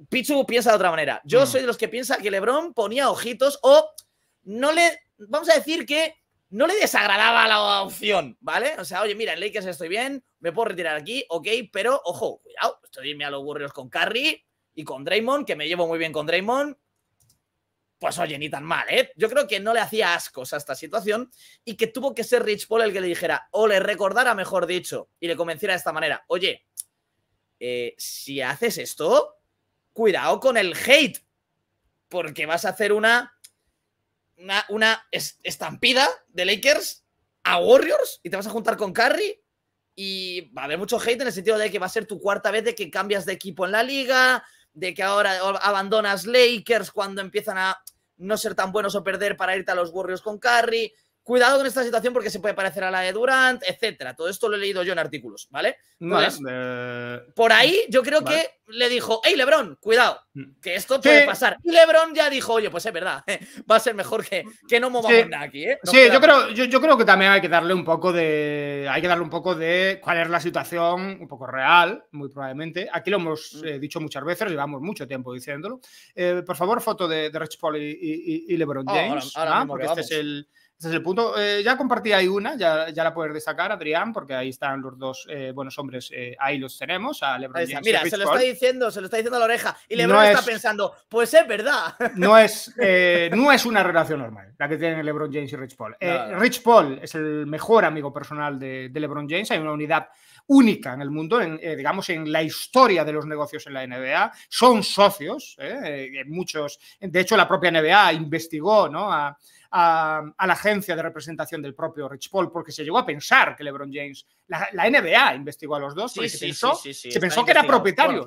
Pichu piensa de otra manera. Yo mm. soy de los que piensa que LeBron ponía ojitos o no le. Vamos a decir que no le desagradaba la opción, ¿vale? O sea, oye, mira, en Lakers estoy bien, me puedo retirar aquí, ok, pero ojo, cuidado, estoy a los Warriors con Curry y con Draymond, que me llevo muy bien con Draymond, pues oye, ni tan mal, ¿eh? Yo creo que no le hacía ascos a esta situación y que tuvo que ser Rich Paul el que le dijera, o le recordara, mejor dicho, y le convenciera de esta manera, oye, eh, si haces esto, cuidado con el hate, porque vas a hacer una, una, una estampida de Lakers a Warriors y te vas a juntar con Curry y va a haber mucho hate en el sentido de que va a ser tu cuarta vez de que cambias de equipo en la liga, de que ahora abandonas Lakers cuando empiezan a no ser tan buenos o perder para irte a los Warriors con Curry cuidado con esta situación porque se puede parecer a la de Durant, etcétera. Todo esto lo he leído yo en artículos, ¿vale? Eh, eh, por ahí yo creo que le dijo, hey Lebron, cuidado, mm. que esto puede pasar. Y Lebron ya dijo, oye, pues es verdad, va a ser mejor que, que no movamos nada aquí. ¿eh? sí, yo creo, yo, creo que también hay que darle un poco de. Hay que darle un poco de cuál es la situación, un poco real, muy probablemente. Aquí lo hemos mm. eh, dicho muchas veces, llevamos mucho tiempo diciéndolo. por favor, foto de, Rich Paul y, Lebron oh, James, ¿ah? porque este es el ese es el punto. Eh, ya compartí ahí una, ya, la puedes destacar, Adrián, porque ahí están los dos eh, buenos hombres, eh, ahí los tenemos. A LeBron James Mira, se lo está diciendo, se lo está diciendo a la oreja. Y LeBron está pensando, pues es verdad. No es, no es una relación normal la que tienen LeBron James y Rich Paul. Rich Paul es el mejor amigo personal de, LeBron James. Hay una unidad única en el mundo, digamos, en la historia de los negocios en la NBA. Son socios, muchos. De hecho, la propia NBA investigó, ¿no? A, a, la agencia de representación del propio Rich Paul, porque se llegó a pensar que LeBron James, la, NBA investigó a los dos, y se pensó, que era propietario.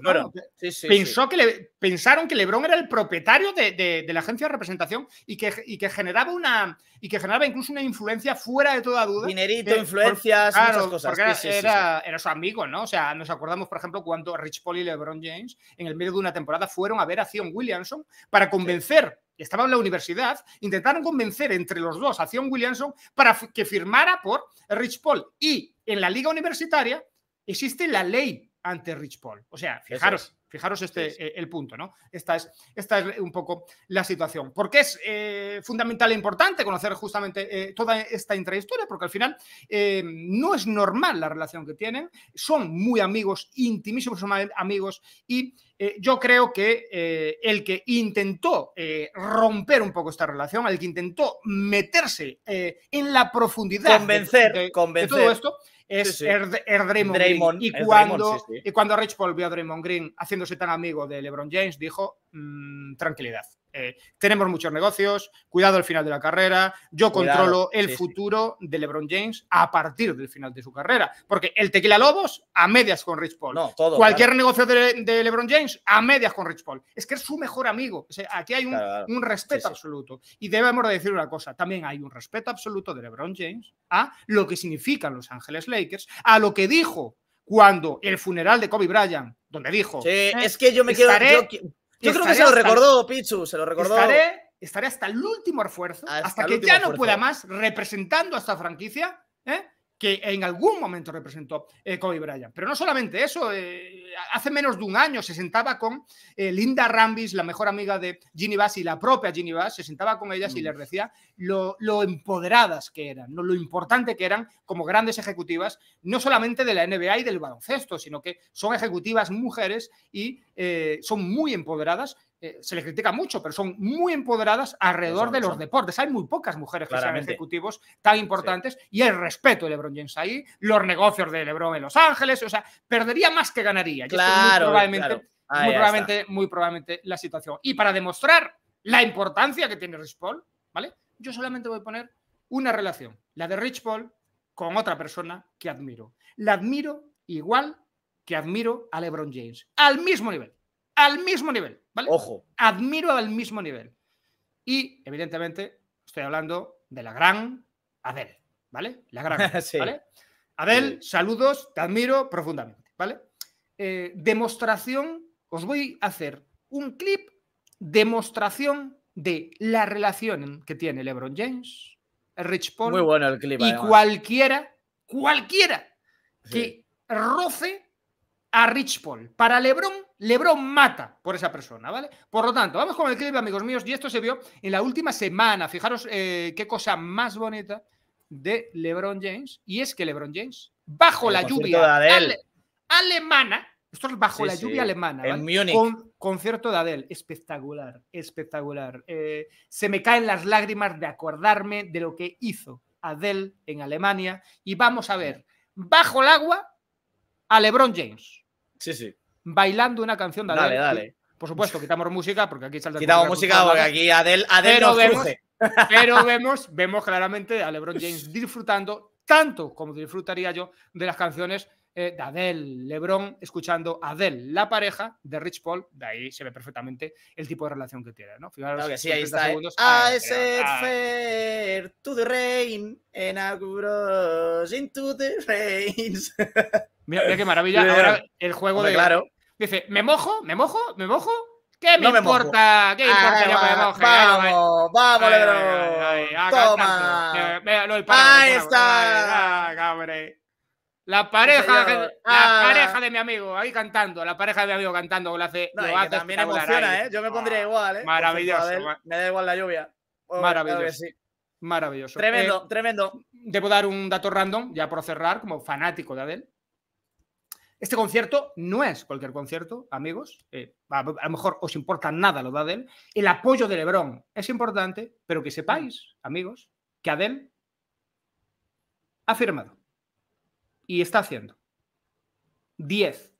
pensó que pensaron que LeBron era el propietario de, la agencia de representación y que, que, generaba una y que generaba incluso una influencia fuera de toda duda. Dinerito, eh, influencias, cosas. Porque era, su amigo, ¿no? O sea, nos acordamos, por ejemplo, cuando Rich Paul y LeBron James en el medio de una temporada fueron a ver a Zion Williamson para convencer estaba en la universidad, intentaron convencer entre los dos a un Williamson para que firmara por Rich Paul. Y en la liga universitaria existe la ley ante Rich Paul. O sea, fijaros, Fijaros este, eh, el punto, ¿no? Esta es, esta un poco la situación. Porque es eh, fundamental e importante conocer justamente eh, toda esta intrahistoria? Porque al final no es normal la relación que tienen, son muy amigos, intimísimos amigos y yo creo que el que intentó romper un poco esta relación, el que intentó meterse en la profundidad de todo esto, es Draymond, Green. Y cuando, y cuando Rich volvió vio a Draymond Green haciéndose tan amigo de LeBron James, dijo, mm, tranquilidad, eh, tenemos muchos negocios, cuidado al final de la carrera, yo controlo el futuro de LeBron James a partir del final de su carrera, porque el tequila Lobos a medias con Rich Paul, cualquier negocio de, LeBron James a medias con Rich Paul, es que es su mejor amigo, aquí hay un, respeto absoluto y debemos decir una cosa, también hay un respeto absoluto de LeBron James a lo que significan Los Ángeles Lakers, a lo que dijo cuando el funeral de Kobe Bryant, donde dijo, eh, es que yo me estaré, quedo... Yo creo que se lo recordó, Pichu, se lo recordó. Estaré, estaré hasta el último refuerzo, hasta, hasta que ya no pueda más, representando a esta franquicia, ¿eh? que en algún momento representó eh, Kobe Bryant. Pero no solamente eso, eh, hace menos de un año se sentaba con eh, Linda Rambis, la mejor amiga de Ginny Bass y la propia Ginny Bass, se sentaba con ellas y les mm. decía lo, empoderadas que eran, lo importante que eran como grandes ejecutivas, no solamente de la NBA y del baloncesto, sino que son ejecutivas mujeres y son muy empoderadas eh, se les critica mucho, pero son muy empoderadas alrededor de los deportes. Hay muy pocas mujeres que sean ejecutivos tan importantes y el respeto de LeBron James ahí, los negocios de LeBron en Los Ángeles, o sea, perdería más que ganaría. Claro, ah, muy probablemente, muy, probablemente muy, probablemente, la situación. Y para demostrar la importancia que tiene Rich Paul, ¿vale? Yo solamente voy a poner una relación, la de Rich Paul con otra persona que admiro. La admiro igual que admiro a LeBron James, al mismo nivel, al mismo nivel. Ojo. Admiro al mismo nivel. Y, evidentemente, estoy hablando de la gran Adel, ¿vale? La gran Adel, saludos, te admiro profundamente, ¿vale? Eh, demostración, os voy a hacer un clip, demostración de la relación que tiene LeBron James, Rich Paul y cualquiera, cualquiera que roce a Rich Paul. Para LeBron, LeBron mata por esa persona, ¿vale? Por lo tanto, vamos con el clip, amigos míos, y esto se vio en la última semana. Fijaros eh, qué cosa más bonita de LeBron James, y es que LeBron James, bajo la lluvia alemana, esto es bajo la lluvia alemana, en Múnich. concierto de Adele, espectacular, espectacular. Eh, se me caen las lágrimas de acordarme de lo que hizo Adele en Alemania, y vamos a ver, bajo el agua, a LeBron James. Sí, sí. Bailando una canción de Adele. Por supuesto, quitamos música porque aquí salta. Quitamos música porque aquí Adele, Adele pero vemos, Pero vemos, claramente a LeBron James disfrutando tanto como disfrutaría yo de las canciones eh, de Adele, LeBron, escuchando a Adele, la pareja de Rich Paul. De ahí se ve perfectamente el tipo de relación que tiene, ¿no? está. I eh. said fair to the rain and into the rains. Mira, qué maravilla. Ahora el juego de. Claro. Dice, ¿me mojo? ¿Me mojo? ¿Me mojo? ¿Qué me importa? ¿Qué ah, importa? me gente? vamos, vamos, Lebron. Toma. Ahí está. la pareja, de, la ah. pareja de mi amigo ahí cantando, la pareja de mi amigo cantando, no, también emociona, ¿eh? Yo me ah, pondría igual, ¿eh? Maravilloso. me da igual la lluvia. Oh, maravilloso. Maravilloso. Tremendo, eh, tremendo. Debo dar un dato random, ya por cerrar, como fanático de Adel. Este concierto no es cualquier concierto, amigos. Eh, a, lo mejor os importa nada lo de Adel. El apoyo de Lebron es importante, pero que sepáis, amigos, que Adel ha firmado y está haciendo 10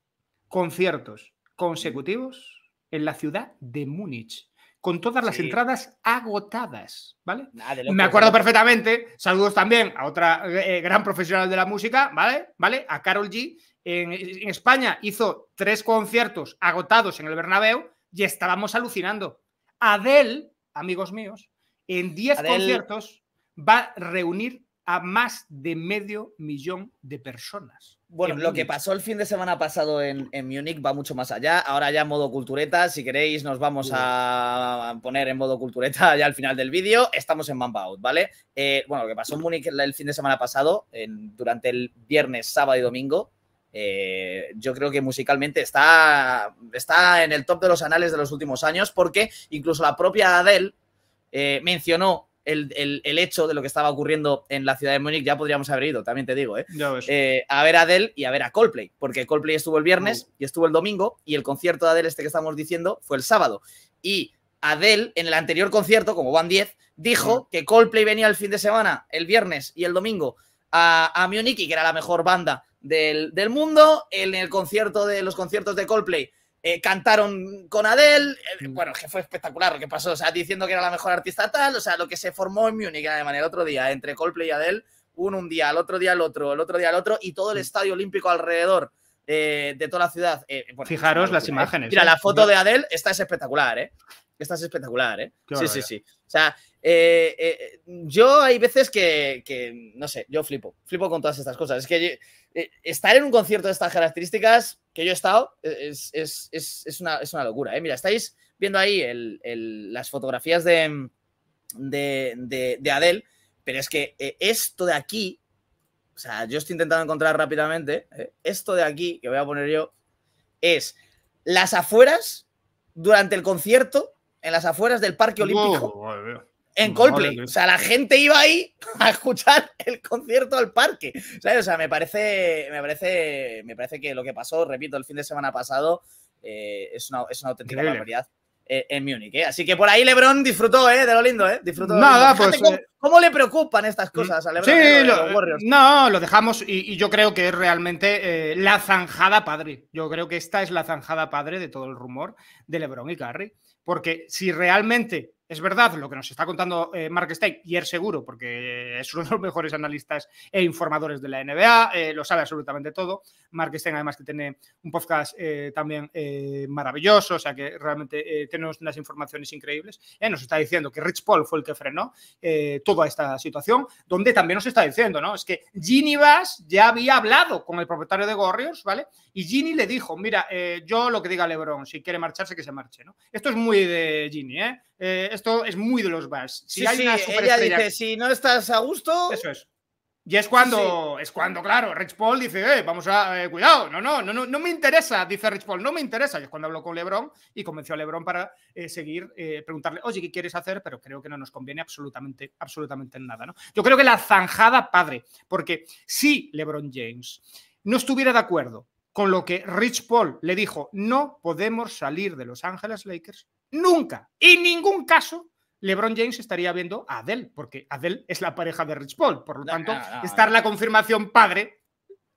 conciertos consecutivos en la ciudad de Múnich, con todas las entradas agotadas, ¿vale? Me acuerdo perfectamente, saludos también a otra eh, eh, gran profesional de la música, ¿vale? ¿Vale? A Carol G, en, España hizo tres conciertos agotados en el Bernabéu y estábamos alucinando. Adele, amigos míos, en 10 conciertos va a reunir a más de medio millón de personas. Bueno, lo que pasó el fin de semana pasado en, Múnich va mucho más allá. Ahora ya en modo cultureta, si queréis nos vamos a poner en modo cultureta ya al final del vídeo. Estamos en Mamba ¿vale? Eh, bueno, lo que pasó en Múnich el fin de semana pasado, durante el viernes, sábado y domingo, eh, yo creo que musicalmente está, está en el top de los anales de los últimos años, porque incluso la propia Adele eh, mencionó el, hecho de lo que estaba ocurriendo en la ciudad de Múnich. Ya podríamos haber ido, también te digo, ¿eh? a ver a Adele y a ver a Coldplay, porque Coldplay estuvo el viernes y estuvo el domingo, y el concierto de Adele, este que estamos diciendo, fue el sábado. Y Adele, en el anterior concierto, como van 10, dijo que Coldplay venía el fin de semana, el viernes y el domingo, a, a Múnich y que era la mejor banda del, mundo. En el concierto de los conciertos de Coldplay eh, cantaron con Adele. Eh, mm. bueno, que fue espectacular lo que pasó. O sea, diciendo que era la mejor artista tal. O sea, lo que se formó en Múnich, de manera, el otro día, entre Coldplay y Adele, uno un día, el otro día el otro, el otro día el otro, y todo el mm. estadio olímpico alrededor. Eh, de toda la ciudad. Fijaros las imágenes. Mira, la foto de Adele, esta es espectacular, ¿eh? Esta es espectacular, ¿eh? sí, sí, sí. O sea, yo hay veces que, que, no sé, yo flipo, flipo con todas estas cosas. Es que eh, estar en un concierto de estas características que yo he estado eh, es, es, una, locura. ¿eh? Mira, estáis viendo ahí las fotografías de, de, Adele, pero es que eh, esto de aquí, o sea, yo estoy intentando encontrar rápidamente, esto de aquí que voy a poner yo, es las afueras durante el concierto, en las afueras del Parque Olímpico en Coldplay. O sea, la gente iba ahí a escuchar el concierto al parque. O sea, me parece, me parece, me parece que lo que pasó, repito, el fin de semana pasado eh, es, una, es, una, auténtica barbaridad eh, en Múnich. ¿eh? Así que por ahí Lebron disfrutó de lo lindo. ¿eh? Disfrutó pues, cómo, cómo, le preocupan estas mm, cosas a Lebron? Sí, no, lo dejamos y, y, yo creo que es realmente la zanjada padre. Yo creo que esta es la zanjada padre de todo el rumor de Lebron y Curry. Porque si realmente es verdad lo que nos está contando eh, Mark Stein, y es seguro, porque es uno de los mejores analistas e informadores de la NBA, eh, lo sabe absolutamente todo. Mark Stein, además, que tiene un podcast eh, también maravilloso, o sea que realmente tenemos unas informaciones increíbles. nos está diciendo que Rich Paul fue el que frenó toda esta situación, donde también nos está diciendo, ¿no? Es que Ginny Bass ya había hablado con el propietario de Gorrios, ¿vale? Y Ginny le dijo, mira, eh, yo lo que diga Lebron, si quiere marcharse, que se marche, ¿no? Esto es muy de Ginny, ¿eh? eh esto es muy de los Bucks. Si ella dice, si no estás a gusto... Eso es. Y es cuando, es cuando, claro, Rich Paul dice, eh, vamos a, cuidado, no, no, no, no me interesa, dice Rich Paul, no me interesa. Y es cuando habló con Lebron y convenció a Lebron para seguir, preguntarle, oye, ¿qué quieres hacer? Pero creo que no nos conviene absolutamente, absolutamente nada, ¿no? Yo creo que la zanjada, padre, porque si Lebron James no estuviera de acuerdo con lo que Rich Paul le dijo, no podemos salir de Los Ángeles Lakers nunca. Y en ningún caso LeBron James estaría viendo a Adele, porque Adele es la pareja de Rich Paul. Por lo tanto, estar la confirmación padre,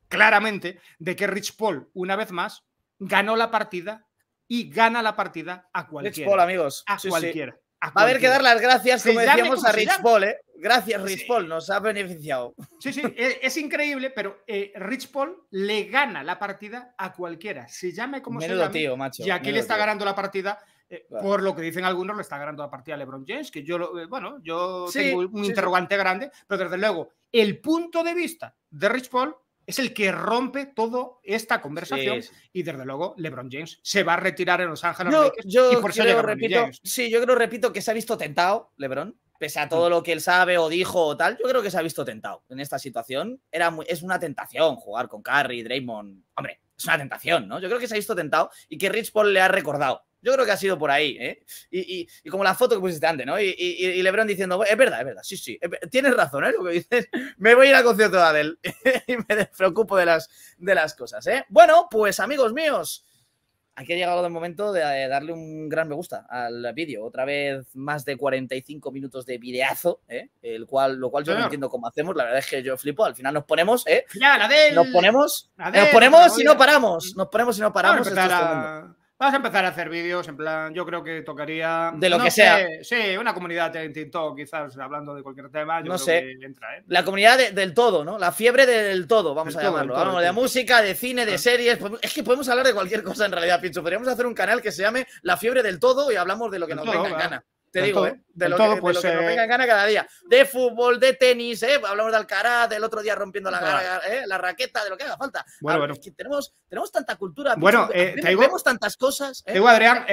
claramente, de que Rich Paul, una vez más, ganó la partida y gana la partida a cualquiera. Rich Paul, amigos. A cualquiera. A Va a haber que dar las gracias, como decíamos, a Rich Paul, ¿eh? Gracias, Rich Paul, nos ha beneficiado. Sí, sí, e, es, increíble, pero eh, Rich Paul le gana la partida a cualquiera, se llame como se llame. Y aquí le está ganando la partida eh, Por lo que dicen algunos, le está ganando la partida a LeBron James, que yo, eh, bueno, yo tengo un interrogante grande, pero desde luego, el punto de vista de Rich Paul es el que rompe toda esta conversación y desde luego LeBron James se va a retirar en Los Ángeles yo creo, repito, Sí, yo creo, repito, que se ha visto tentado LeBron, pese a mm. todo lo que él sabe o dijo o tal, yo creo que se ha visto tentado en esta situación. Era es una tentación jugar con Curry, Draymond, hombre, es una tentación, ¿no? Yo creo que se ha visto tentado y que Rich Paul le ha recordado yo creo que ha sido por ahí, ¿eh? Y, como la foto que pusiste antes, ¿no? Y, y, Lebron diciendo, es verdad, es verdad, sí, sí, tienes razón, ¿eh? Lo que dices, me voy a ir al concierto de Adel y me despreocupo de las, de las cosas, ¿eh? Bueno, pues amigos míos, aquí ha llegado el momento de eh, darle un gran me gusta al vídeo. Otra vez más de 45 minutos de videazo, ¿eh? el cual, lo cual yo no entiendo cómo hacemos. La verdad es que yo flipo. Al final nos ponemos, ¿eh? Adel, nos ponemos, nos ponemos y no paramos. Nos ponemos y no paramos. Vamos a empezar a hacer vídeos, en plan, yo creo que tocaría. De lo que sea. Sí, una comunidad en TikTok, quizás hablando de cualquier tema. Yo no sé. entra, ¿eh? La comunidad del todo, ¿no? La fiebre del todo, vamos a llamarlo. Hablamos de música, de cine, de ah. series. Es que podemos hablar de cualquier cosa en realidad, Pincho. Podríamos hacer un canal que se llame La fiebre del todo y hablamos de lo que nos venga en gana. Te digo, ¿eh? De pues, lo, que, pues, de eh, cada día. De fútbol, de tenis, ¿eh? Hablamos de Alcaraz, del otro día rompiendo la, la raqueta, de lo que haga falta. Bueno, ah, tenemos, tenemos tanta cultura. Bueno, tenemos, tantas cosas. Te digo, Adrián,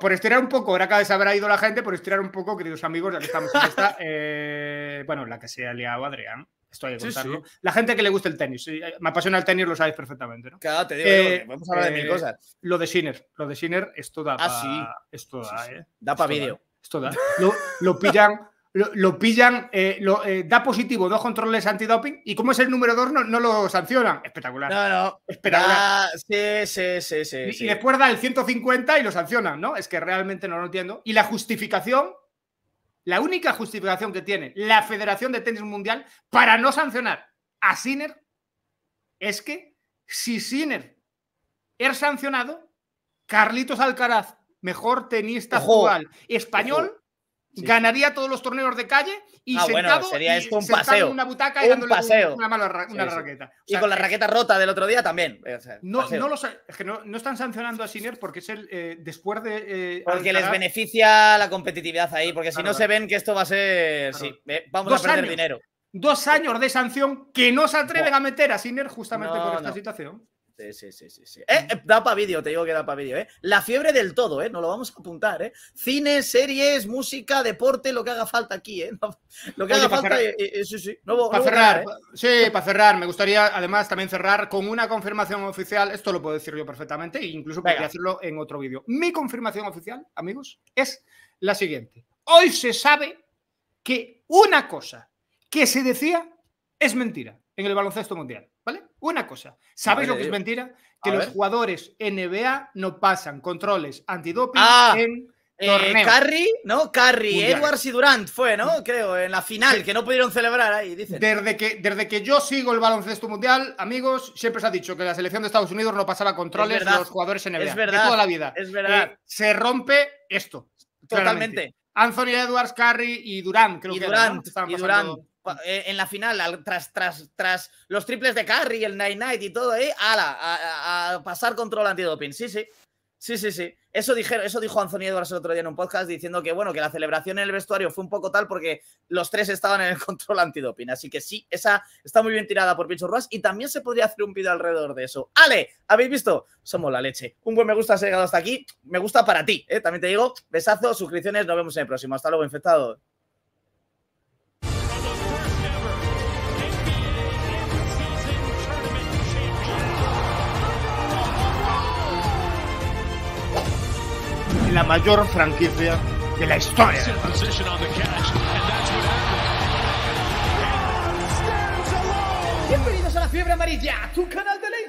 por, estirar un poco, ahora cada vez habrá ido la gente, por estirar un poco, queridos amigos, ya que estamos en esta. bueno, la que se ha liado Adrián. Estoy contarlo. La gente que le gusta el tenis. Me apasiona el tenis, lo sabéis perfectamente, ¿no? Claro, te digo, vamos a hablar de mil cosas. Lo de Sinner, lo de Sinner, esto da ah, Sí. Da para vídeo. Esto da, lo, pillan. Lo, pillan, lo, eh, eh, da positivo dos controles antidoping y como es el número dos no, lo sancionan. Espectacular. No, no. Espectacular. sí, sí, sí, sí y, después da el 150 y lo sancionan, ¿no? Es que realmente no lo entiendo. Y la justificación, la única justificación que tiene la Federación de Tenis Mundial para no sancionar a Sinner es que si Sinner es sancionado, Carlitos Alcaraz mejor tenista jugal español. Ganaría todos los torneos de calle y ah, sentado en una butaca y un una, mala raqueta. y con la raqueta rota del otro día también. no, están sancionando a Siner porque es el eh, después de. Eh, porque les beneficia la competitividad ahí, porque si no se ven que esto va a ser. Eh, vamos a perder dinero dos años de sanción que no se atreven a meter a Sinner justamente por esta situación. Sí, sí, sí, sí. Eh, eh, da para vídeo, te digo que da para vídeo, ¿eh? La fiebre del todo, ¿eh? Nos lo vamos a apuntar, ¿eh? Cine, series, música, deporte, lo que haga falta aquí, ¿eh? lo que haga falta, eh, sí, sí. para cerrar, sí, para cerrar, me gustaría además también cerrar con una confirmación oficial, esto lo puedo decir yo perfectamente, e incluso podría hacerlo en otro vídeo. Mi confirmación oficial, amigos, es la siguiente. Hoy se sabe que una cosa que se decía es mentira en el baloncesto mundial. Una cosa, ¿sabéis lo que es mentira? Que los jugadores NBA no pasan controles antidoping ah, en eh, ¿no? Curry, Edwards y Durant fue, ¿no? Creo, en la final, que no pudieron celebrar ahí, Desde que, desde que yo sigo el baloncesto mundial, amigos, siempre se ha dicho que la selección de Estados Unidos no pasaba controles a los jugadores NBA. De toda la vida. Es verdad. Eh, se rompe esto. Totalmente. Anthony Edwards, Curry y Durant, creo que Durant, y Durant. Eh, en la final, tras, tras, tras los triples de Curry, el Night Night y todo, ¿eh? a, pasar control antidoping. Sí, sí. Sí, sí, sí. Eso, dijeron, eso dijo Anthony Edwards el otro día en un podcast diciendo que, bueno, que la celebración en el vestuario fue un poco tal porque los tres estaban en el control antidoping. Así que sí, esa está muy bien tirada por Pincho Ruas y también se podría hacer un vídeo alrededor de eso. Ale, ¿habéis visto? Somos la leche. Un buen me gusta has llegado hasta aquí. Me gusta para ti, eh. También te digo, besazo, suscripciones, nos vemos en el próximo. Hasta luego, infectado. la mayor franquicia de la historia. Bienvenidos a la fiebre amarilla, tu canal de ley.